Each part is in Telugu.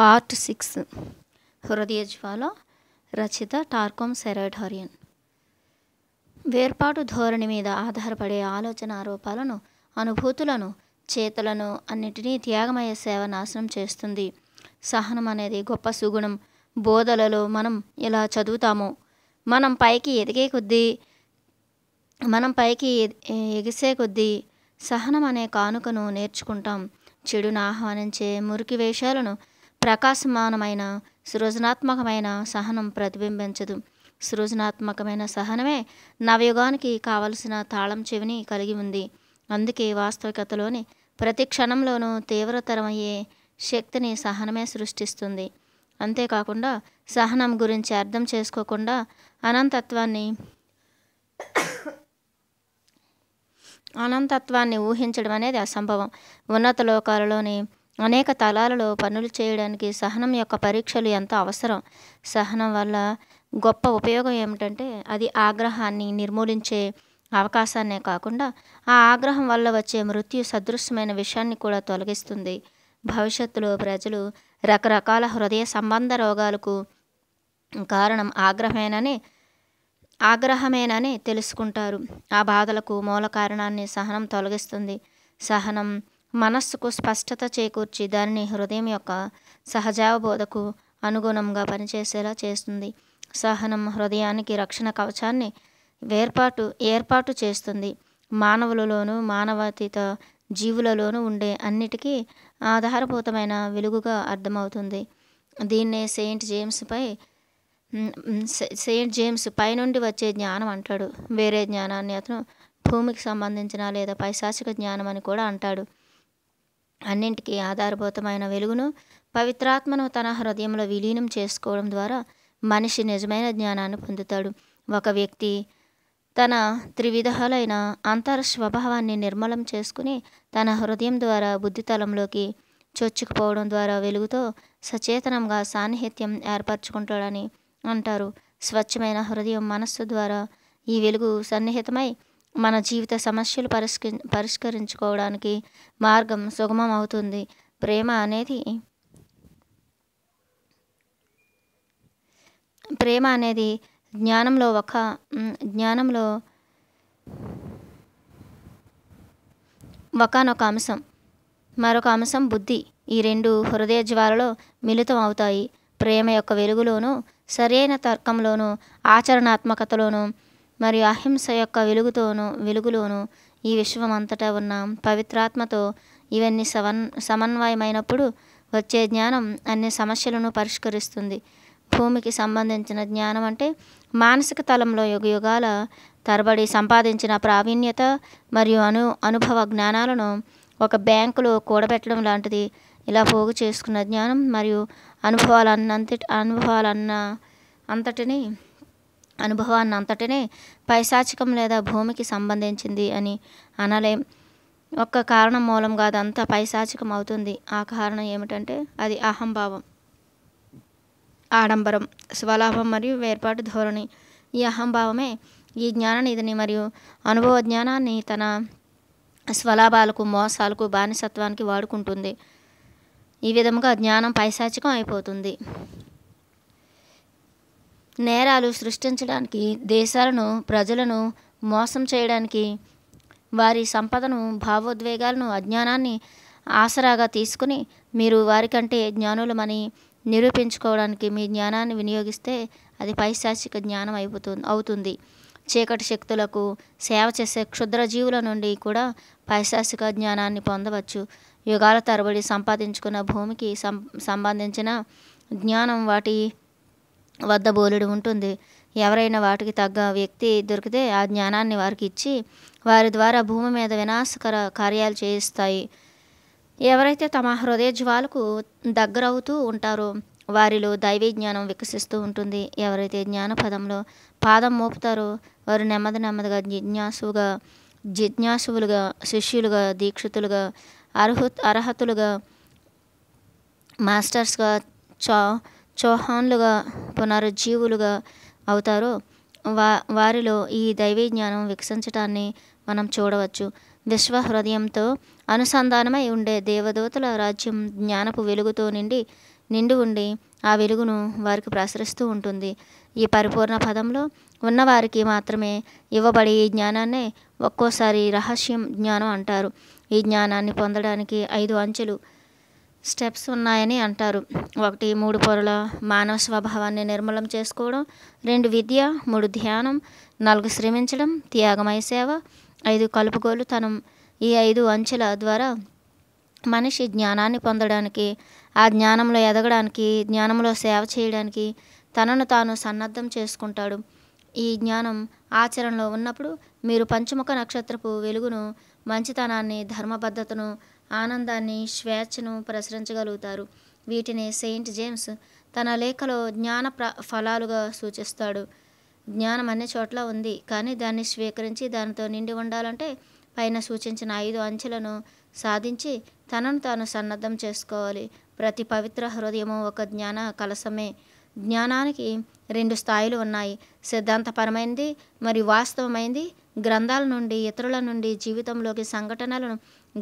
పార్ట్ సిక్స్ హృదయ జ్వాల రచిత టార్కోమ్ సెరైటారియన్ వేర్పాటు ధోరణి మీద ఆధారపడే ఆలోచన ఆరోపాలను అనుభూతులను చేతలను అన్నిటినీ త్యాగమయ సేవ నాశనం చేస్తుంది సహనం అనేది గొప్ప సుగుణం బోధలలో మనం ఇలా చదువుతాము మనం పైకి ఎదిగే కొద్దీ మనం పైకి ఎగిసే కొద్దీ సహనం అనే కానుకను నేర్చుకుంటాం చెడును ఆహ్వానించే మురికి వేషాలను ప్రకాశమానమైన సృజనాత్మకమైన సహనం ప్రతిబింబించదు సృజనాత్మకమైన సహనమే నవయుగానికి కావలసిన తాళం చెవిని కలిగి ఉంది అందుకే వాస్తవికతలోని ప్రతి క్షణంలోనూ తీవ్రతరమయ్యే శక్తిని సహనమే సృష్టిస్తుంది అంతేకాకుండా సహనం గురించి అర్థం చేసుకోకుండా అనంతత్వాన్ని అనంతత్వాన్ని ఊహించడం అనేది అసంభవం ఉన్నత లోకాలలోని అనేక తలాలలో పనులు చేయడానికి సహనం యొక్క పరీక్షలు ఎంత అవసరం సహనం వల్ల గొప్ప ఉపయోగం ఏమిటంటే అది ఆగ్రహాన్ని నిర్మూలించే అవకాశాన్నే కాకుండా ఆ ఆగ్రహం వల్ల వచ్చే మృత్యు సదృశ్యమైన విషయాన్ని కూడా తొలగిస్తుంది భవిష్యత్తులో ప్రజలు రకరకాల హృదయ సంబంధ రోగాలకు కారణం ఆగ్రహమేనని ఆగ్రహమేనని తెలుసుకుంటారు ఆ బాధలకు మూల కారణాన్ని సహనం తొలగిస్తుంది సహనం మనస్సుకు స్పష్టత చేకూర్చి దానిని హృదయం యొక్క సహజావబోధకు అనుగుణంగా పనిచేసేలా చేస్తుంది సహనం హృదయానికి రక్షణ కవచాన్ని వేర్పాటు ఏర్పాటు చేస్తుంది మానవులలోనూ మానవాతీత జీవులలోనూ ఉండే అన్నిటికీ ఆధారభూతమైన వెలుగుగా అర్థమవుతుంది దీన్నే సెయింట్ జేమ్స్పై సెయింట్ జేమ్స్ పైనుండి వచ్చే జ్ఞానం అంటాడు వేరే జ్ఞానాన్ని అతను భూమికి సంబంధించిన లేదా పైశాచిక జ్ఞానం అని కూడా అంటాడు అన్నింటికీ ఆధారభూతమైన వెలుగును పవిత్రాత్మను తన హృదయంలో విలీనం చేసుకోవడం ద్వారా మనిషి నిజమైన జ్ఞానాన్ని పొందుతాడు ఒక వ్యక్తి తన త్రివిధాలైన అంతర స్వభావాన్ని నిర్మలం చేసుకుని తన హృదయం ద్వారా బుద్ధితలంలోకి చొచ్చుకుపోవడం ద్వారా వెలుగుతో సచేతనంగా సాన్నిహిత్యం ఏర్పరచుకుంటాడని అంటారు స్వచ్ఛమైన హృదయం మనస్సు ద్వారా ఈ వెలుగు సన్నిహితమై మన జీవిత సమస్యలు పరిష్క పరిష్కరించుకోవడానికి మార్గం సుగమం అవుతుంది ప్రేమ అనేది ప్రేమ అనేది జ్ఞానంలో ఒక జ్ఞానంలో ఒకనొక అంశం మరొక అంశం బుద్ధి ఈ రెండు హృదయ జ్వాలలో మిళితం అవుతాయి ప్రేమ యొక్క వెలుగులోనూ సరైన తర్కంలోనూ ఆచరణాత్మకతలోనూ మరియు అహింస యొక్క వెలుగుతోను వెలుగులోను ఈ విశ్వం అంతటా ఉన్న పవిత్రాత్మతో ఇవన్నీ సమన్ సమన్వయమైనప్పుడు వచ్చే జ్ఞానం అన్ని సమస్యలను పరిష్కరిస్తుంది భూమికి సంబంధించిన జ్ఞానం అంటే మానసిక తలంలో యుగ యుగాల తరబడి సంపాదించిన ప్రావీణ్యత మరియు అను అనుభవ జ్ఞానాలను ఒక బ్యాంకులో కూడబెట్టడం లాంటిది ఇలా పోగు చేసుకున్న జ్ఞానం మరియు అనుభవాలన్నంతటి అనుభవాలన్న అంతటిని అనుభవాన్ని అంతటినే పైశాచికం లేదా భూమికి సంబంధించింది అని అనలేం ఒక్క కారణం మూలంగా అదంతా పైశాచికం అవుతుంది ఆ కారణం ఏమిటంటే అది అహంభావం ఆడంబరం స్వలాభం మరియు వేర్పాటు ధోరణి ఈ అహంభావమే ఈ జ్ఞాననిధిని నిధిని మరియు అనుభవ జ్ఞానాన్ని తన స్వలాభాలకు మోసాలకు బానిసత్వానికి వాడుకుంటుంది ఈ విధముగా జ్ఞానం పైశాచికం అయిపోతుంది నేరాలు సృష్టించడానికి దేశాలను ప్రజలను మోసం చేయడానికి వారి సంపదను భావోద్వేగాలను అజ్ఞానాన్ని ఆసరాగా తీసుకుని మీరు వారికంటే జ్ఞానులమని నిరూపించుకోవడానికి మీ జ్ఞానాన్ని వినియోగిస్తే అది పైశాచిక జ్ఞానం అయిపోతుంది అవుతుంది చీకటి శక్తులకు సేవ చేసే క్షుద్ర జీవుల నుండి కూడా పైశాచిక జ్ఞానాన్ని పొందవచ్చు యుగాల తరబడి సంపాదించుకున్న భూమికి సంబంధించిన జ్ఞానం వాటి వద్ద బోలుడు ఉంటుంది ఎవరైనా వాటికి తగ్గ వ్యక్తి దొరికితే ఆ జ్ఞానాన్ని వారికి ఇచ్చి వారి ద్వారా భూమి మీద వినాశకర కార్యాలు చేయిస్తాయి ఎవరైతే తమ హృదయ జ్వాలకు దగ్గరవుతూ ఉంటారో వారిలో దైవీ జ్ఞానం వికసిస్తూ ఉంటుంది ఎవరైతే జ్ఞానపదంలో పాదం మోపుతారో వారు నెమ్మది నెమ్మదిగా జిజ్ఞాసుగా జిజ్ఞాసువులుగా శిష్యులుగా దీక్షితులుగా అర్హు అర్హతులుగా మాస్టర్స్గా చా చౌహాన్లుగా పునరుజ్జీవులుగా అవుతారో వా వారిలో ఈ దైవీ జ్ఞానం వికసించటాన్ని మనం చూడవచ్చు విశ్వ హృదయంతో అనుసంధానమై ఉండే దేవదూతల రాజ్యం జ్ఞానపు వెలుగుతో నిండి నిండి ఉండి ఆ వెలుగును వారికి ప్రసరిస్తూ ఉంటుంది ఈ పరిపూర్ణ పదంలో ఉన్నవారికి మాత్రమే ఇవ్వబడి ఈ జ్ఞానాన్నే ఒక్కోసారి రహస్యం జ్ఞానం అంటారు ఈ జ్ఞానాన్ని పొందడానికి ఐదు అంచెలు స్టెప్స్ ఉన్నాయని అంటారు ఒకటి మూడు పొరల మానవ స్వభావాన్ని నిర్మూలం చేసుకోవడం రెండు విద్య మూడు ధ్యానం నాలుగు శ్రమించడం త్యాగమయ సేవ ఐదు కలుపుగోలుతనం ఈ ఐదు అంచెల ద్వారా మనిషి జ్ఞానాన్ని పొందడానికి ఆ జ్ఞానంలో ఎదగడానికి జ్ఞానంలో సేవ చేయడానికి తనను తాను సన్నద్ధం చేసుకుంటాడు ఈ జ్ఞానం ఆచరణలో ఉన్నప్పుడు మీరు పంచముఖ నక్షత్రపు వెలుగును మంచితనాన్ని ధర్మబద్ధతను ఆనందాన్ని స్వేచ్ఛను ప్రసరించగలుగుతారు వీటిని సెయింట్ జేమ్స్ తన లేఖలో జ్ఞాన ఫలాలుగా సూచిస్తాడు జ్ఞానం అన్ని చోట్ల ఉంది కానీ దాన్ని స్వీకరించి దానితో నిండి ఉండాలంటే పైన సూచించిన ఐదు అంచెలను సాధించి తనను తాను సన్నద్ధం చేసుకోవాలి ప్రతి పవిత్ర హృదయము ఒక జ్ఞాన కలసమే జ్ఞానానికి రెండు స్థాయిలు ఉన్నాయి సిద్ధాంతపరమైనది మరియు వాస్తవమైంది గ్రంథాల నుండి ఇతరుల నుండి జీవితంలోకి సంఘటనలను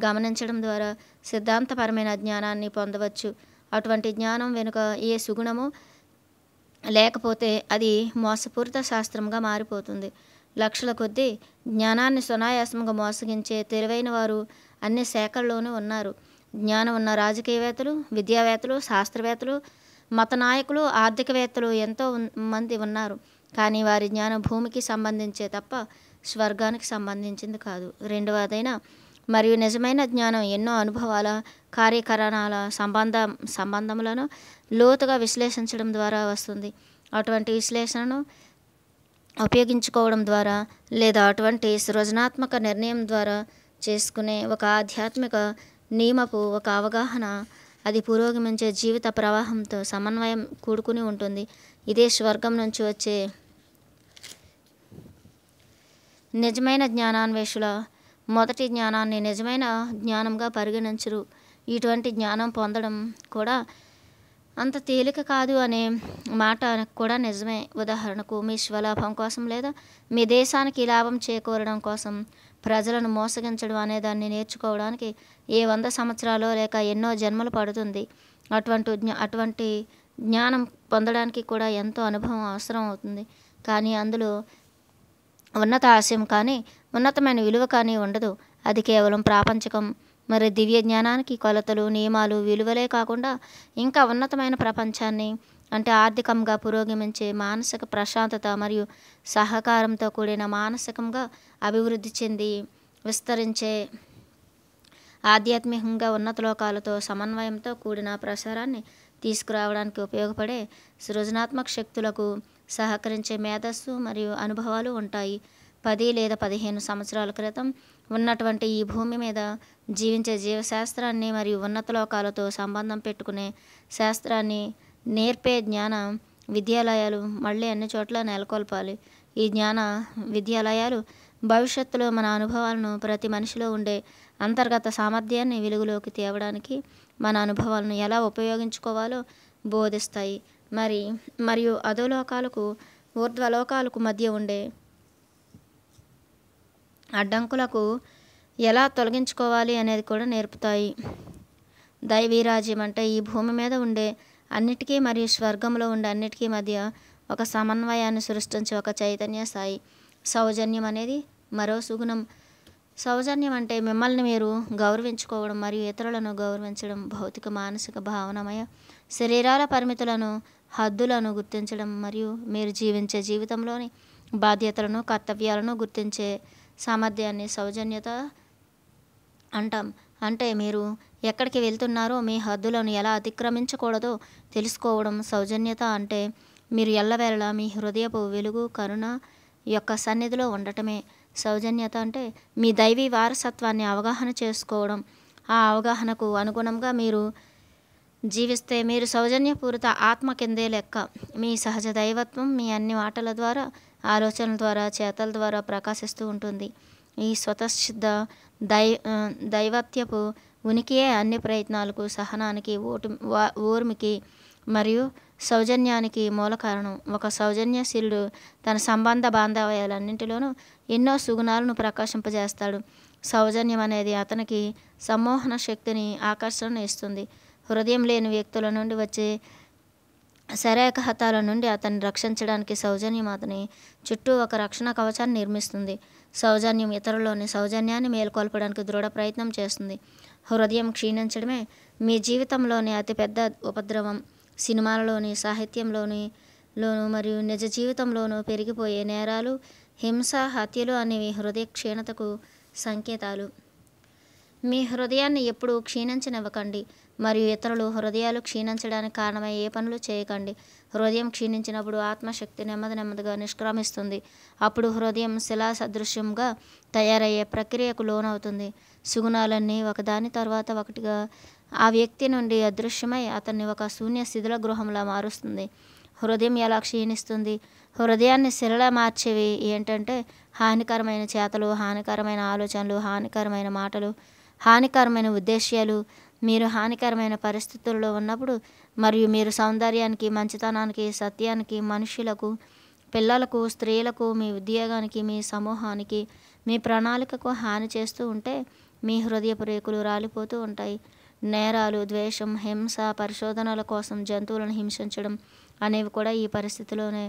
గమనించడం ద్వారా సిద్ధాంతపరమైన జ్ఞానాన్ని పొందవచ్చు అటువంటి జ్ఞానం వెనుక ఏ సుగుణము లేకపోతే అది మోసపూరిత శాస్త్రంగా మారిపోతుంది లక్షల కొద్దీ జ్ఞానాన్ని సునాయాసంగా మోసగించే తెలివైన వారు అన్ని శాఖల్లోనూ ఉన్నారు జ్ఞానం ఉన్న రాజకీయవేత్తలు విద్యావేత్తలు శాస్త్రవేత్తలు మత నాయకులు ఆర్థికవేత్తలు ఎంతో మంది ఉన్నారు కానీ వారి జ్ఞానం భూమికి సంబంధించే తప్ప స్వర్గానికి సంబంధించింది కాదు రెండవదైన మరియు నిజమైన జ్ఞానం ఎన్నో అనుభవాల కార్యకరణాల సంబంధ సంబంధములను లోతుగా విశ్లేషించడం ద్వారా వస్తుంది అటువంటి విశ్లేషణను ఉపయోగించుకోవడం ద్వారా లేదా అటువంటి సృజనాత్మక నిర్ణయం ద్వారా చేసుకునే ఒక ఆధ్యాత్మిక నియమపు ఒక అవగాహన అది పురోగమించే జీవిత ప్రవాహంతో సమన్వయం కూడుకుని ఉంటుంది ఇదే స్వర్గం నుంచి వచ్చే నిజమైన జ్ఞానాన్వేషుల మొదటి జ్ఞానాన్ని నిజమైన జ్ఞానంగా పరిగణించరు ఇటువంటి జ్ఞానం పొందడం కూడా అంత తేలిక కాదు అనే మాట కూడా నిజమే ఉదాహరణకు మీ స్వలాభం కోసం లేదా మీ దేశానికి లాభం చేకూరడం కోసం ప్రజలను మోసగించడం అనే దాన్ని నేర్చుకోవడానికి ఏ వంద సంవత్సరాలు లేక ఎన్నో జన్మలు పడుతుంది అటువంటి జ్ఞా అటువంటి జ్ఞానం పొందడానికి కూడా ఎంతో అనుభవం అవసరం అవుతుంది కానీ అందులో ఉన్నత ఆశయం కానీ ఉన్నతమైన విలువ కానీ ఉండదు అది కేవలం ప్రాపంచకం మరి దివ్య జ్ఞానానికి కొలతలు నియమాలు విలువలే కాకుండా ఇంకా ఉన్నతమైన ప్రపంచాన్ని అంటే ఆర్థికంగా పురోగమించే మానసిక ప్రశాంతత మరియు సహకారంతో కూడిన మానసికంగా అభివృద్ధి చెంది విస్తరించే ఆధ్యాత్మికంగా ఉన్నత లోకాలతో సమన్వయంతో కూడిన ప్రసారాన్ని తీసుకురావడానికి ఉపయోగపడే సృజనాత్మక శక్తులకు సహకరించే మేధస్సు మరియు అనుభవాలు ఉంటాయి పది లేదా పదిహేను సంవత్సరాల క్రితం ఉన్నటువంటి ఈ భూమి మీద జీవించే జీవశాస్త్రాన్ని మరియు ఉన్నత లోకాలతో సంబంధం పెట్టుకునే శాస్త్రాన్ని నేర్పే జ్ఞాన విద్యాలయాలు మళ్ళీ అన్ని చోట్ల నెలకొల్పాలి ఈ జ్ఞాన విద్యాలయాలు భవిష్యత్తులో మన అనుభవాలను ప్రతి మనిషిలో ఉండే అంతర్గత సామర్థ్యాన్ని వెలుగులోకి తేవడానికి మన అనుభవాలను ఎలా ఉపయోగించుకోవాలో బోధిస్తాయి మరి మరియు అధోలోకాలకు ఊర్ధ్వలోకాలకు మధ్య ఉండే అడ్డంకులకు ఎలా తొలగించుకోవాలి అనేది కూడా నేర్పుతాయి దైవీరాజ్యం అంటే ఈ భూమి మీద ఉండే అన్నిటికీ మరియు స్వర్గంలో ఉండే అన్నిటికీ మధ్య ఒక సమన్వయాన్ని సృష్టించే ఒక చైతన్య స్థాయి సౌజన్యం అనేది మరో సుగుణం సౌజన్యం అంటే మిమ్మల్ని మీరు గౌరవించుకోవడం మరియు ఇతరులను గౌరవించడం భౌతిక మానసిక భావనమయ శరీరాల పరిమితులను హద్దులను గుర్తించడం మరియు మీరు జీవించే జీవితంలోని బాధ్యతలను కర్తవ్యాలను గుర్తించే సామర్థ్యాన్ని సౌజన్యత అంటాం అంటే మీరు ఎక్కడికి వెళ్తున్నారో మీ హద్దులను ఎలా అతిక్రమించకూడదో తెలుసుకోవడం సౌజన్యత అంటే మీరు ఎల్లవేళలా మీ హృదయపు వెలుగు కరుణ యొక్క సన్నిధిలో ఉండటమే సౌజన్యత అంటే మీ దైవీ వారసత్వాన్ని అవగాహన చేసుకోవడం ఆ అవగాహనకు అనుగుణంగా మీరు జీవిస్తే మీరు సౌజన్యపూరిత ఆత్మ కిందే లెక్క మీ సహజ దైవత్వం మీ అన్ని ఆటల ద్వారా ఆలోచనల ద్వారా చేతల ద్వారా ప్రకాశిస్తూ ఉంటుంది ఈ స్వతసిద్ధ దై దైవత్యపు ఉనికియే అన్ని ప్రయత్నాలకు సహనానికి ఓటు ఓర్మికి మరియు సౌజన్యానికి మూల కారణం ఒక సౌజన్యశీలుడు తన సంబంధ బాంధవ్యాలన్నింటిలోనూ ఎన్నో సుగుణాలను ప్రకాశింపజేస్తాడు సౌజన్యం అనేది అతనికి సమ్మోహన శక్తిని ఆకర్షణ ఇస్తుంది హృదయం లేని వ్యక్తుల నుండి వచ్చే శరాఘాతాల నుండి అతన్ని రక్షించడానికి సౌజన్యం అతని చుట్టూ ఒక రక్షణ కవచాన్ని నిర్మిస్తుంది సౌజన్యం ఇతరులోని సౌజన్యాన్ని మేల్కొల్పడానికి దృఢ ప్రయత్నం చేస్తుంది హృదయం క్షీణించడమే మీ జీవితంలోని అతిపెద్ద ఉపద్రవం సినిమాలలోని సాహిత్యంలోని లోను మరియు నిజ జీవితంలోనూ పెరిగిపోయే నేరాలు హింస హత్యలు అనేవి హృదయ క్షీణతకు సంకేతాలు మీ హృదయాన్ని ఎప్పుడూ క్షీణించనివ్వకండి మరియు ఇతరులు హృదయాలు క్షీణించడానికి కారణమై ఏ పనులు చేయకండి హృదయం క్షీణించినప్పుడు ఆత్మశక్తి నెమ్మది నెమ్మదిగా నిష్క్రమిస్తుంది అప్పుడు హృదయం శిలా సదృశ్యంగా తయారయ్యే ప్రక్రియకు లోనవుతుంది సుగుణాలన్నీ ఒకదాని తర్వాత ఒకటిగా ఆ వ్యక్తి నుండి అదృశ్యమై అతన్ని ఒక శూన్య శిథిల గృహంలా మారుస్తుంది హృదయం ఎలా క్షీణిస్తుంది హృదయాన్ని శిలలా మార్చేవి ఏంటంటే హానికరమైన చేతలు హానికరమైన ఆలోచనలు హానికరమైన మాటలు హానికరమైన ఉద్దేశ్యాలు మీరు హానికరమైన పరిస్థితుల్లో ఉన్నప్పుడు మరియు మీరు సౌందర్యానికి మంచితనానికి సత్యానికి మనుషులకు పిల్లలకు స్త్రీలకు మీ ఉద్యోగానికి మీ సమూహానికి మీ ప్రణాళికకు హాని చేస్తూ ఉంటే మీ హృదయపు రేకులు రాలిపోతూ ఉంటాయి నేరాలు ద్వేషం హింస పరిశోధనల కోసం జంతువులను హింసించడం అనేవి కూడా ఈ పరిస్థితిలోనే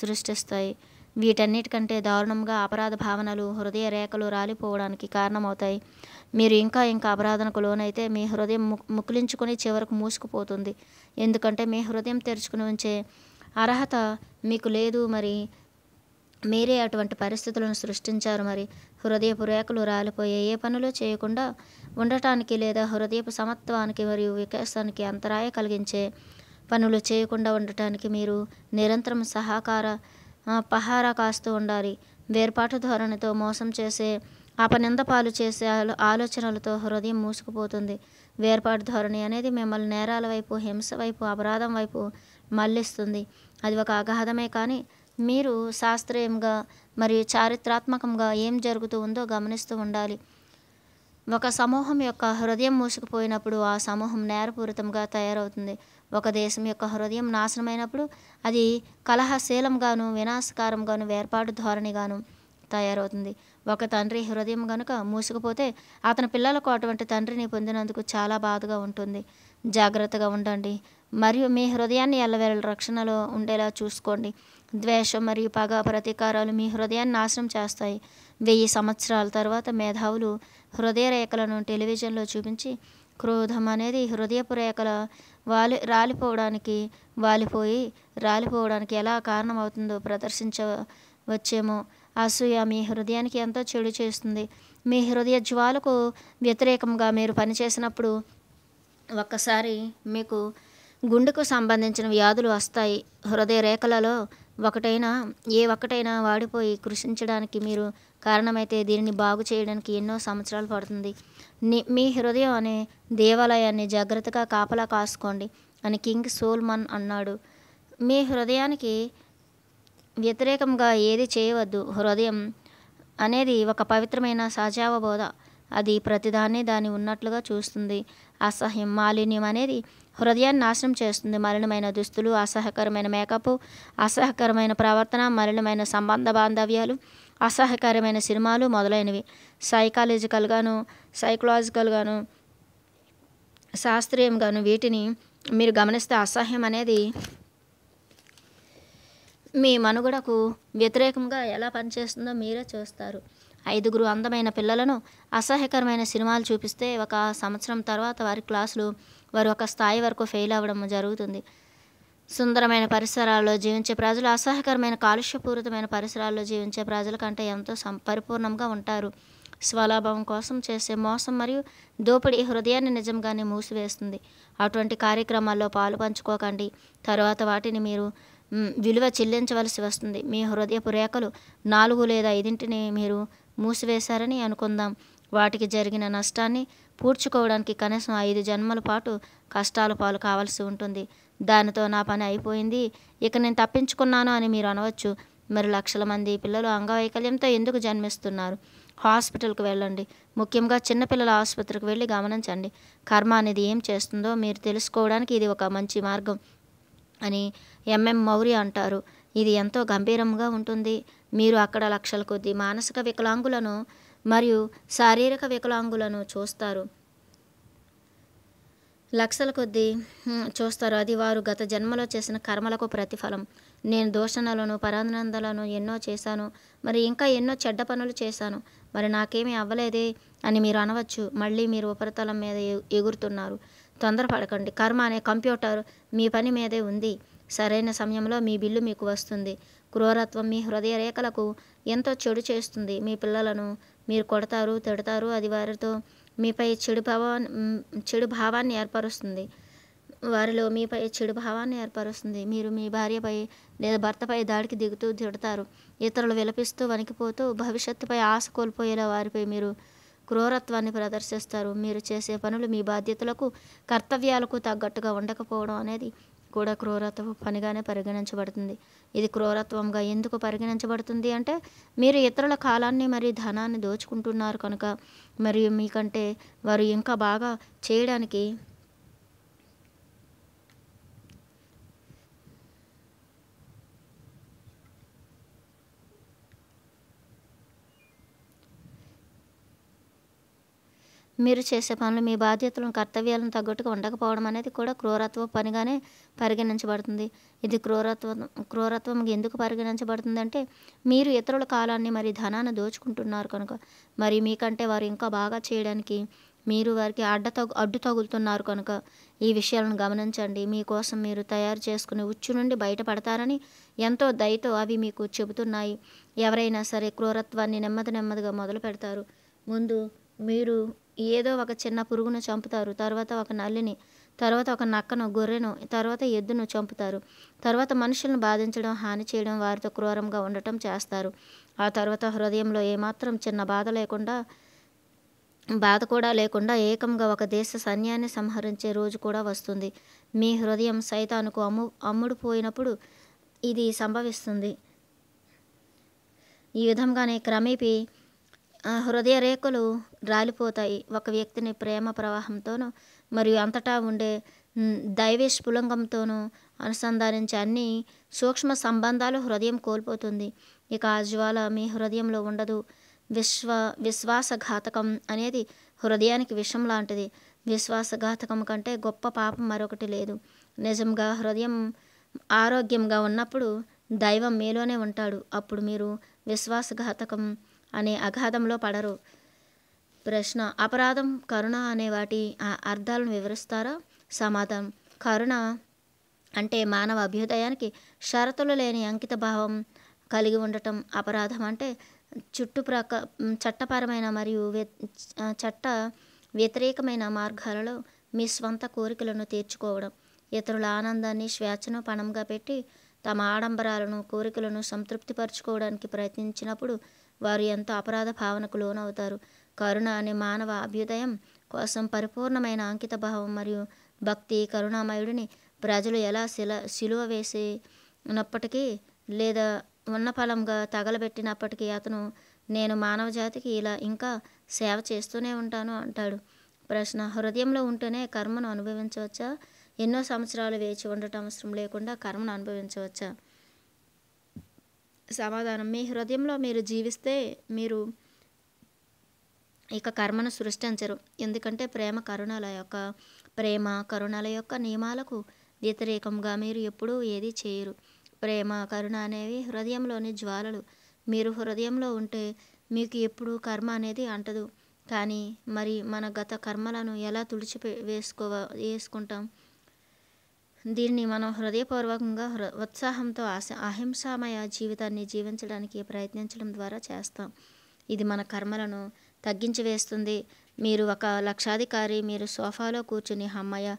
సృష్టిస్తాయి వీటన్నిటికంటే దారుణంగా అపరాధ భావనలు హృదయ రేఖలు రాలిపోవడానికి కారణమవుతాయి మీరు ఇంకా ఇంకా అపరాధనకు లోనైతే మీ హృదయం ముక్లించుకుని చివరకు మూసుకుపోతుంది ఎందుకంటే మీ హృదయం తెరుచుకుని ఉంచే అర్హత మీకు లేదు మరి మీరే అటువంటి పరిస్థితులను సృష్టించారు మరి హృదయపు రేఖలు రాలిపోయే ఏ పనులు చేయకుండా ఉండటానికి లేదా హృదయపు సమత్వానికి మరియు వికాసానికి అంతరాయ కలిగించే పనులు చేయకుండా ఉండటానికి మీరు నిరంతరం సహకార పహారా కాస్తూ ఉండాలి వేర్పాటు ధోరణితో మోసం చేసే అపనింద పాలు చేసే ఆలో ఆలోచనలతో హృదయం మూసుకుపోతుంది వేర్పాటు ధోరణి అనేది మిమ్మల్ని నేరాల వైపు హింస వైపు అపరాధం వైపు మళ్ళిస్తుంది అది ఒక అగాధమే కానీ మీరు శాస్త్రీయంగా మరియు చారిత్రాత్మకంగా ఏం జరుగుతూ ఉందో గమనిస్తూ ఉండాలి ఒక సమూహం యొక్క హృదయం మూసుకుపోయినప్పుడు ఆ సమూహం నేరపూరితంగా తయారవుతుంది ఒక దేశం యొక్క హృదయం నాశనమైనప్పుడు అది కలహశీలంగాను వినాశకారంగాను వేర్పాటు ధోరణిగాను తయారవుతుంది ఒక తండ్రి హృదయం గనుక మూసుకుపోతే అతని పిల్లలకు అటువంటి తండ్రిని పొందినందుకు చాలా బాధగా ఉంటుంది జాగ్రత్తగా ఉండండి మరియు మీ హృదయాన్ని ఎల్లవేళ రక్షణలో ఉండేలా చూసుకోండి ద్వేషం మరియు పగ ప్రతీకారాలు మీ హృదయాన్ని నాశనం చేస్తాయి వెయ్యి సంవత్సరాల తర్వాత మేధావులు హృదయ రేఖలను టెలివిజన్లో చూపించి క్రోధం అనేది హృదయపు రేఖల వాలి రాలిపోవడానికి వాలిపోయి రాలిపోవడానికి ఎలా కారణమవుతుందో వచ్చేమో అసూయ మీ హృదయానికి ఎంతో చెడు చేస్తుంది మీ హృదయ జ్వాలకు వ్యతిరేకంగా మీరు పనిచేసినప్పుడు ఒక్కసారి మీకు గుండెకు సంబంధించిన వ్యాధులు వస్తాయి హృదయ రేఖలలో ఒకటైనా ఏ ఒక్కటైనా వాడిపోయి కృషించడానికి మీరు కారణమైతే దీనిని బాగు చేయడానికి ఎన్నో సంవత్సరాలు పడుతుంది మీ హృదయం అనే దేవాలయాన్ని జాగ్రత్తగా కాపలా కాసుకోండి అని కింగ్ సోల్మన్ అన్నాడు మీ హృదయానికి వ్యతిరేకంగా ఏది చేయవద్దు హృదయం అనేది ఒక పవిత్రమైన బోధ అది ప్రతిదాన్ని దాని ఉన్నట్లుగా చూస్తుంది అసహ్యం మాలిన్యం అనేది హృదయాన్ని నాశనం చేస్తుంది మలినమైన దుస్తులు అసహ్యకరమైన మేకప్ అసహ్యకరమైన ప్రవర్తన మలినమైన సంబంధ బాంధవ్యాలు అసహ్యకరమైన సినిమాలు మొదలైనవి సైకాలజికల్గాను సైకలాజికల్గాను శాస్త్రీయంగాను వీటిని మీరు గమనిస్తే అసహ్యం అనేది మీ మనుగడకు వ్యతిరేకంగా ఎలా పనిచేస్తుందో మీరే చూస్తారు ఐదుగురు అందమైన పిల్లలను అసహ్యకరమైన సినిమాలు చూపిస్తే ఒక సంవత్సరం తర్వాత వారి క్లాసులు వారు ఒక స్థాయి వరకు ఫెయిల్ అవ్వడం జరుగుతుంది సుందరమైన పరిసరాల్లో జీవించే ప్రజలు అసహ్యకరమైన కాలుష్యపూరితమైన పరిసరాల్లో జీవించే ప్రజల కంటే ఎంతో పరిపూర్ణంగా ఉంటారు స్వలాభం కోసం చేసే మోసం మరియు దోపిడీ హృదయాన్ని నిజంగానే మూసివేస్తుంది అటువంటి కార్యక్రమాల్లో పాలు పంచుకోకండి తర్వాత వాటిని మీరు విలువ చెల్లించవలసి వస్తుంది మీ హృదయపు రేఖలు నాలుగు లేదా ఐదింటిని మీరు మూసివేశారని అనుకుందాం వాటికి జరిగిన నష్టాన్ని పూడ్చుకోవడానికి కనీసం ఐదు జన్మల పాటు కష్టాల పాలు కావాల్సి ఉంటుంది దానితో నా పని అయిపోయింది ఇక నేను తప్పించుకున్నాను అని మీరు అనవచ్చు మరి లక్షల మంది పిల్లలు అంగవైకల్యంతో ఎందుకు జన్మిస్తున్నారు హాస్పిటల్కి వెళ్ళండి ముఖ్యంగా చిన్నపిల్లల ఆసుపత్రికి వెళ్ళి గమనించండి కర్మ అనేది ఏం చేస్తుందో మీరు తెలుసుకోవడానికి ఇది ఒక మంచి మార్గం అని ఎంఎం మౌరి అంటారు ఇది ఎంతో గంభీరంగా ఉంటుంది మీరు అక్కడ లక్షల కొద్ది మానసిక వికలాంగులను మరియు శారీరక వికలాంగులను చూస్తారు లక్షల కొద్దీ చూస్తారు అది వారు గత జన్మలో చేసిన కర్మలకు ప్రతిఫలం నేను దోషణలను పరానందలను ఎన్నో చేశాను మరి ఇంకా ఎన్నో చెడ్డ పనులు చేశాను మరి నాకేమీ అవ్వలేదే అని మీరు అనవచ్చు మళ్ళీ మీరు ఉపరితలం మీద ఎగురుతున్నారు తొందరపడకండి కర్మ అనే కంప్యూటర్ మీ పని మీదే ఉంది సరైన సమయంలో మీ బిల్లు మీకు వస్తుంది క్రూరత్వం మీ హృదయ రేఖలకు ఎంతో చెడు చేస్తుంది మీ పిల్లలను మీరు కొడతారు తిడతారు అది వారితో మీపై చెడు భావాన్ని చెడు భావాన్ని ఏర్పరుస్తుంది వారిలో మీపై చెడు భావాన్ని ఏర్పరుస్తుంది మీరు మీ భార్యపై లేదా భర్తపై దాడికి దిగుతూ తిడతారు ఇతరులు విలపిస్తూ వణికిపోతూ భవిష్యత్తుపై ఆశ కోల్పోయేలా వారిపై మీరు క్రూరత్వాన్ని ప్రదర్శిస్తారు మీరు చేసే పనులు మీ బాధ్యతలకు కర్తవ్యాలకు తగ్గట్టుగా ఉండకపోవడం అనేది కూడా క్రూరత్వ పనిగానే పరిగణించబడుతుంది ఇది క్రూరత్వంగా ఎందుకు పరిగణించబడుతుంది అంటే మీరు ఇతరుల కాలాన్ని మరియు ధనాన్ని దోచుకుంటున్నారు కనుక మరియు మీకంటే వారు ఇంకా బాగా చేయడానికి మీరు చేసే పనులు మీ బాధ్యతలను కర్తవ్యాలను తగ్గట్టుగా ఉండకపోవడం అనేది కూడా క్రూరత్వ పనిగానే పరిగణించబడుతుంది ఇది క్రూరత్వం క్రూరత్వం ఎందుకు పరిగణించబడుతుంది అంటే మీరు ఇతరుల కాలాన్ని మరి ధనాన్ని దోచుకుంటున్నారు కనుక మరి మీకంటే వారు ఇంకా బాగా చేయడానికి మీరు వారికి అడ్డ తగు అడ్డు తగులుతున్నారు కనుక ఈ విషయాలను గమనించండి మీకోసం మీరు తయారు చేసుకునే ఉచ్చు నుండి బయటపడతారని ఎంతో దయతో అవి మీకు చెబుతున్నాయి ఎవరైనా సరే క్రూరత్వాన్ని నెమ్మది నెమ్మదిగా మొదలు పెడతారు ముందు మీరు ఏదో ఒక చిన్న పురుగును చంపుతారు తర్వాత ఒక నల్లిని తర్వాత ఒక నక్కను గొర్రెను తర్వాత ఎద్దును చంపుతారు తర్వాత మనుషులను బాధించడం హాని చేయడం వారితో క్రూరంగా ఉండటం చేస్తారు ఆ తర్వాత హృదయంలో ఏమాత్రం చిన్న బాధ లేకుండా బాధ కూడా లేకుండా ఏకంగా ఒక దేశ సైన్యాన్ని సంహరించే రోజు కూడా వస్తుంది మీ హృదయం సైతానుకు అమ్ము అమ్ముడుపోయినప్పుడు ఇది సంభవిస్తుంది ఈ విధంగానే క్రమేపీ హృదయ రేఖలు రాలిపోతాయి ఒక వ్యక్తిని ప్రేమ ప్రవాహంతోనూ మరియు అంతటా ఉండే దైవీ స్ఫులంగంతోనూ అనుసంధానించే అన్ని సూక్ష్మ సంబంధాలు హృదయం కోల్పోతుంది ఇక ఆ జ్వాల మీ హృదయంలో ఉండదు విశ్వ విశ్వాసఘాతకం అనేది హృదయానికి విషం లాంటిది విశ్వాసఘాతకం కంటే గొప్ప పాపం మరొకటి లేదు నిజంగా హృదయం ఆరోగ్యంగా ఉన్నప్పుడు దైవం మీలోనే ఉంటాడు అప్పుడు మీరు విశ్వాసఘాతకం అనే అఘాధంలో పడరు ప్రశ్న అపరాధం కరుణ అనే వాటి అర్థాలను వివరిస్తారా సమాధానం కరుణ అంటే మానవ అభ్యుదయానికి షరతులు లేని అంకిత భావం కలిగి ఉండటం అపరాధం అంటే చుట్టుప్రక చట్టపరమైన మరియు చట్ట వ్యతిరేకమైన మార్గాలలో మీ స్వంత కోరికలను తీర్చుకోవడం ఇతరుల ఆనందాన్ని స్వేచ్ఛను పణంగా పెట్టి తమ ఆడంబరాలను కోరికలను సంతృప్తిపరచుకోవడానికి ప్రయత్నించినప్పుడు వారు ఎంతో అపరాధ భావనకు లోనవుతారు కరుణ అనే మానవ అభ్యుదయం కోసం పరిపూర్ణమైన అంకిత భావం మరియు భక్తి కరుణామయుడిని ప్రజలు ఎలా శిల శిలువ వేసినప్పటికీ లేదా ఉన్న ఫలంగా తగలబెట్టినప్పటికీ అతను నేను మానవ జాతికి ఇలా ఇంకా సేవ చేస్తూనే ఉంటాను అంటాడు ప్రశ్న హృదయంలో ఉంటేనే కర్మను అనుభవించవచ్చా ఎన్నో సంవత్సరాలు వేచి ఉండటం అవసరం లేకుండా కర్మను అనుభవించవచ్చా సమాధానం మీ హృదయంలో మీరు జీవిస్తే మీరు ఇక కర్మను సృష్టించరు ఎందుకంటే ప్రేమ కరుణాల యొక్క ప్రేమ కరుణాల యొక్క నియమాలకు వ్యతిరేకంగా మీరు ఎప్పుడూ ఏది చేయరు ప్రేమ కరుణ అనేవి హృదయంలోని జ్వాలలు మీరు హృదయంలో ఉంటే మీకు ఎప్పుడూ కర్మ అనేది అంటదు కానీ మరి మన గత కర్మలను ఎలా తుడిచిపే వేసుకోవ వేసుకుంటాం దీన్ని మనం హృదయపూర్వకంగా హృ ఉత్సాహంతో ఆశ అహింసామయ జీవితాన్ని జీవించడానికి ప్రయత్నించడం ద్వారా చేస్తాం ఇది మన కర్మలను తగ్గించి వేస్తుంది మీరు ఒక లక్షాధికారి మీరు సోఫాలో కూర్చుని అమ్మయ్య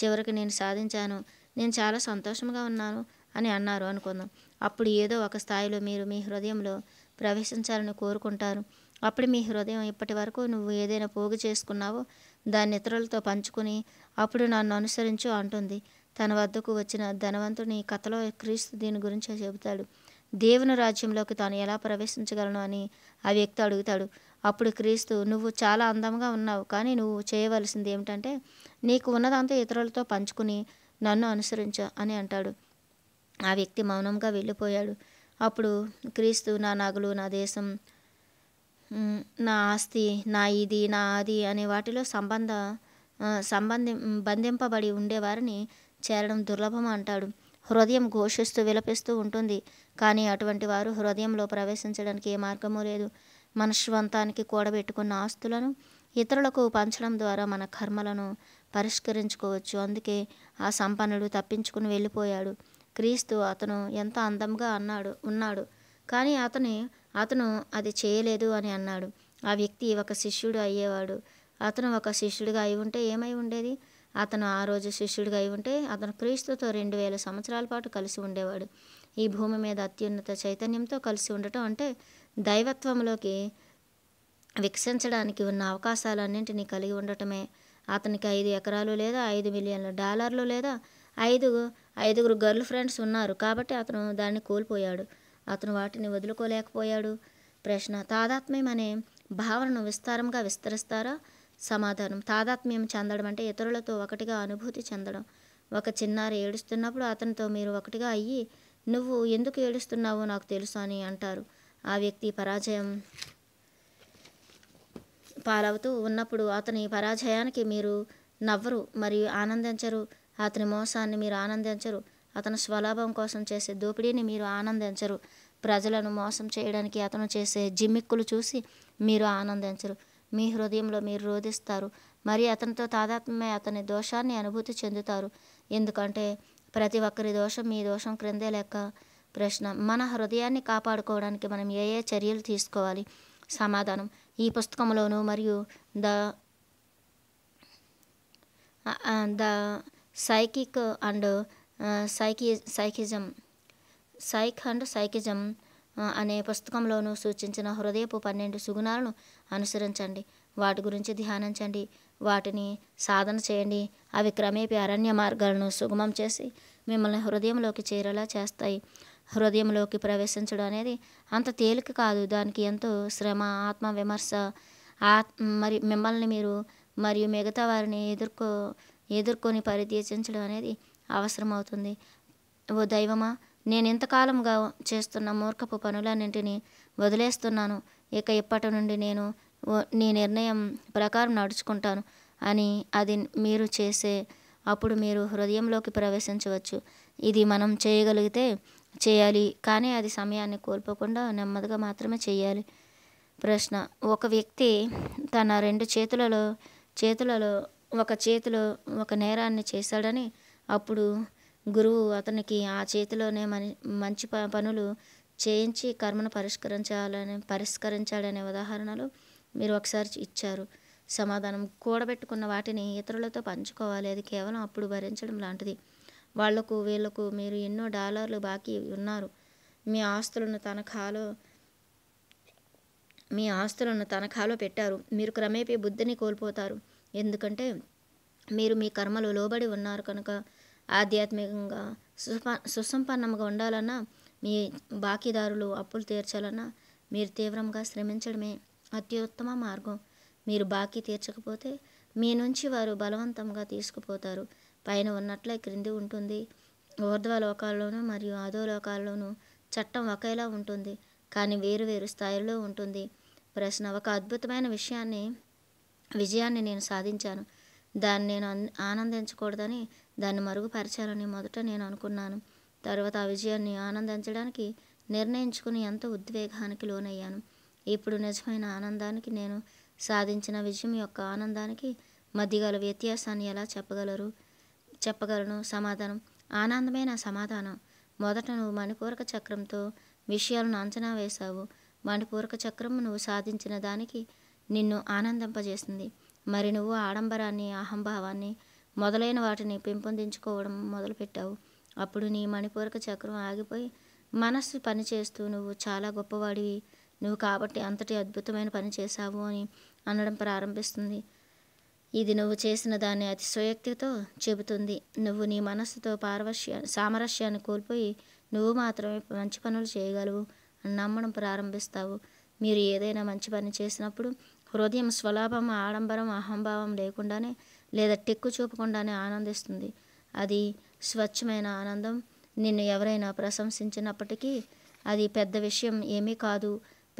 చివరికి నేను సాధించాను నేను చాలా సంతోషంగా ఉన్నాను అని అన్నారు అనుకుందాం అప్పుడు ఏదో ఒక స్థాయిలో మీరు మీ హృదయంలో ప్రవేశించాలని కోరుకుంటారు అప్పుడు మీ హృదయం ఇప్పటి వరకు నువ్వు ఏదైనా పోగు చేసుకున్నావో దాన్ని ఇతరులతో పంచుకుని అప్పుడు నన్ను అనుసరించు అంటుంది తన వద్దకు వచ్చిన ధనవంతుని కథలో క్రీస్తు దీని గురించి చెబుతాడు దేవుని రాజ్యంలోకి తాను ఎలా ప్రవేశించగలను అని ఆ వ్యక్తి అడుగుతాడు అప్పుడు క్రీస్తు నువ్వు చాలా అందంగా ఉన్నావు కానీ నువ్వు చేయవలసింది ఏమిటంటే నీకు ఉన్నదంతా ఇతరులతో పంచుకుని నన్ను అనుసరించ అని అంటాడు ఆ వ్యక్తి మౌనంగా వెళ్ళిపోయాడు అప్పుడు క్రీస్తు నా నగలు నా దేశం నా ఆస్తి నా ఇది నా అది అనే వాటిలో సంబంధ సంబంధి బంధింపబడి ఉండేవారిని చేరడం దుర్లభం అంటాడు హృదయం ఘోషిస్తూ విలపిస్తూ ఉంటుంది కానీ అటువంటి వారు హృదయంలో ప్రవేశించడానికి ఏ మార్గమూ లేదు మన స్వంతానికి కూడబెట్టుకున్న ఆస్తులను ఇతరులకు పంచడం ద్వారా మన కర్మలను పరిష్కరించుకోవచ్చు అందుకే ఆ సంపన్నుడు తప్పించుకుని వెళ్ళిపోయాడు క్రీస్తు అతను ఎంత అందంగా అన్నాడు ఉన్నాడు కానీ అతని అతను అది చేయలేదు అని అన్నాడు ఆ వ్యక్తి ఒక శిష్యుడు అయ్యేవాడు అతను ఒక శిష్యుడిగా అయి ఉంటే ఏమై ఉండేది అతను ఆ రోజు శిష్యుడిగా అయి ఉంటే అతను క్రీస్తుతో రెండు వేల సంవత్సరాల పాటు కలిసి ఉండేవాడు ఈ భూమి మీద అత్యున్నత చైతన్యంతో కలిసి ఉండటం అంటే దైవత్వంలోకి వికసించడానికి ఉన్న అవకాశాలన్నింటినీ కలిగి ఉండటమే అతనికి ఐదు ఎకరాలు లేదా ఐదు మిలియన్ల డాలర్లు లేదా ఐదు ఐదుగురు గర్ల్ ఫ్రెండ్స్ ఉన్నారు కాబట్టి అతను దాన్ని కోల్పోయాడు అతను వాటిని వదులుకోలేకపోయాడు ప్రశ్న తాదాత్మ్యం అనే భావనను విస్తారంగా విస్తరిస్తారా సమాధానం తాదాత్మ్యం చెందడం అంటే ఇతరులతో ఒకటిగా అనుభూతి చెందడం ఒక చిన్నారి ఏడుస్తున్నప్పుడు అతనితో మీరు ఒకటిగా అయ్యి నువ్వు ఎందుకు ఏడుస్తున్నావో నాకు తెలుసు అని అంటారు ఆ వ్యక్తి పరాజయం పాలవుతూ ఉన్నప్పుడు అతని పరాజయానికి మీరు నవ్వరు మరియు ఆనందించరు అతని మోసాన్ని మీరు ఆనందించరు అతను స్వలాభం కోసం చేసే దోపిడీని మీరు ఆనందించరు ప్రజలను మోసం చేయడానికి అతను చేసే జిమ్మిక్కులు చూసి మీరు ఆనందించరు మీ హృదయంలో మీరు రోధిస్తారు మరి అతనితో తాదాత్మ్యమై అతని దోషాన్ని అనుభూతి చెందుతారు ఎందుకంటే ప్రతి ఒక్కరి దోషం మీ దోషం క్రిందే లెక్క ప్రశ్న మన హృదయాన్ని కాపాడుకోవడానికి మనం ఏ ఏ చర్యలు తీసుకోవాలి సమాధానం ఈ పుస్తకంలోను మరియు the the psychic and psyche psychism psych and psychism అనే పుస్తకంలోనూ సూచించిన హృదయపు పన్నెండు సుగుణాలను అనుసరించండి వాటి గురించి ధ్యానించండి వాటిని సాధన చేయండి అవి క్రమేపి అరణ్య మార్గాలను సుగమం చేసి మిమ్మల్ని హృదయంలోకి చేరేలా చేస్తాయి హృదయంలోకి ప్రవేశించడం అనేది అంత తేలిక కాదు దానికి ఎంతో శ్రమ ఆత్మ విమర్శ ఆత్ మరి మిమ్మల్ని మీరు మరియు మిగతా వారిని ఎదుర్కో ఎదుర్కొని పరిత్యజించడం అనేది అవసరమవుతుంది ఓ దైవమా నేను ఇంతకాలంగా చేస్తున్న మూర్ఖపు పనులన్నింటినీ వదిలేస్తున్నాను ఇక ఇప్పటి నుండి నేను నీ నిర్ణయం ప్రకారం నడుచుకుంటాను అని అది మీరు చేసే అప్పుడు మీరు హృదయంలోకి ప్రవేశించవచ్చు ఇది మనం చేయగలిగితే చేయాలి కానీ అది సమయాన్ని కోల్పోకుండా నెమ్మదిగా మాత్రమే చేయాలి ప్రశ్న ఒక వ్యక్తి తన రెండు చేతులలో చేతులలో ఒక చేతిలో ఒక నేరాన్ని చేశాడని అప్పుడు గురువు అతనికి ఆ చేతిలోనే మని మంచి ప పనులు చేయించి కర్మను పరిష్కరించాలని పరిష్కరించాడనే ఉదాహరణలు మీరు ఒకసారి ఇచ్చారు సమాధానం కూడబెట్టుకున్న వాటిని ఇతరులతో పంచుకోవాలి అది కేవలం అప్పుడు భరించడం లాంటిది వాళ్లకు వీళ్లకు మీరు ఎన్నో డాలర్లు బాకీ ఉన్నారు మీ ఆస్తులను తనఖాలో మీ ఆస్తులను తనఖాలో పెట్టారు మీరు క్రమేపీ బుద్ధిని కోల్పోతారు ఎందుకంటే మీరు మీ కర్మలు లోబడి ఉన్నారు కనుక ఆధ్యాత్మికంగా సుప సుసంపన్నంగా ఉండాలన్నా మీ బాకీదారులు అప్పులు తీర్చాలన్నా మీరు తీవ్రంగా శ్రమించడమే అత్యుత్తమ మార్గం మీరు బాకీ తీర్చకపోతే మీ నుంచి వారు బలవంతంగా తీసుకుపోతారు పైన ఉన్నట్లే క్రింది ఉంటుంది ఊర్ధ్వ లోకాల్లోనూ మరియు అధోలోకాల్లోనూ చట్టం ఒకేలా ఉంటుంది కానీ వేరు వేరు స్థాయిలో ఉంటుంది ప్రశ్న ఒక అద్భుతమైన విషయాన్ని విజయాన్ని నేను సాధించాను దాన్ని నేను ఆనందించకూడదని దాన్ని మరుగుపరచాలని మొదట నేను అనుకున్నాను తర్వాత ఆ విజయాన్ని ఆనందించడానికి నిర్ణయించుకుని ఎంతో ఉద్వేగానికి లోనయ్యాను ఇప్పుడు నిజమైన ఆనందానికి నేను సాధించిన విజయం యొక్క ఆనందానికి మధ్యగల వ్యత్యాసాన్ని ఎలా చెప్పగలరు చెప్పగలను సమాధానం ఆనందమైన సమాధానం మొదట నువ్వు మణిపూరక చక్రంతో విషయాలను అంచనా వేశావు మణిపూరక చక్రం నువ్వు సాధించిన దానికి నిన్ను ఆనందింపజేసింది మరి నువ్వు ఆడంబరాన్ని అహంభావాన్ని మొదలైన వాటిని పెంపొందించుకోవడం మొదలుపెట్టావు అప్పుడు నీ మణిపూరక చక్రం ఆగిపోయి మనస్సు పనిచేస్తూ నువ్వు చాలా గొప్పవాడివి నువ్వు కాబట్టి అంతటి అద్భుతమైన పని చేశావు అని అనడం ప్రారంభిస్తుంది ఇది నువ్వు చేసిన దాన్ని అతిశయోక్తితో చెబుతుంది నువ్వు నీ మనస్సుతో పారవశ్య సామరస్యాన్ని కోల్పోయి నువ్వు మాత్రమే మంచి పనులు చేయగలవు అని నమ్మడం ప్రారంభిస్తావు మీరు ఏదైనా మంచి పని చేసినప్పుడు హృదయం స్వలాభం ఆడంబరం అహంభావం లేకుండానే లేదా టెక్కు చూపకుండానే ఆనందిస్తుంది అది స్వచ్ఛమైన ఆనందం నిన్ను ఎవరైనా ప్రశంసించినప్పటికీ అది పెద్ద విషయం ఏమీ కాదు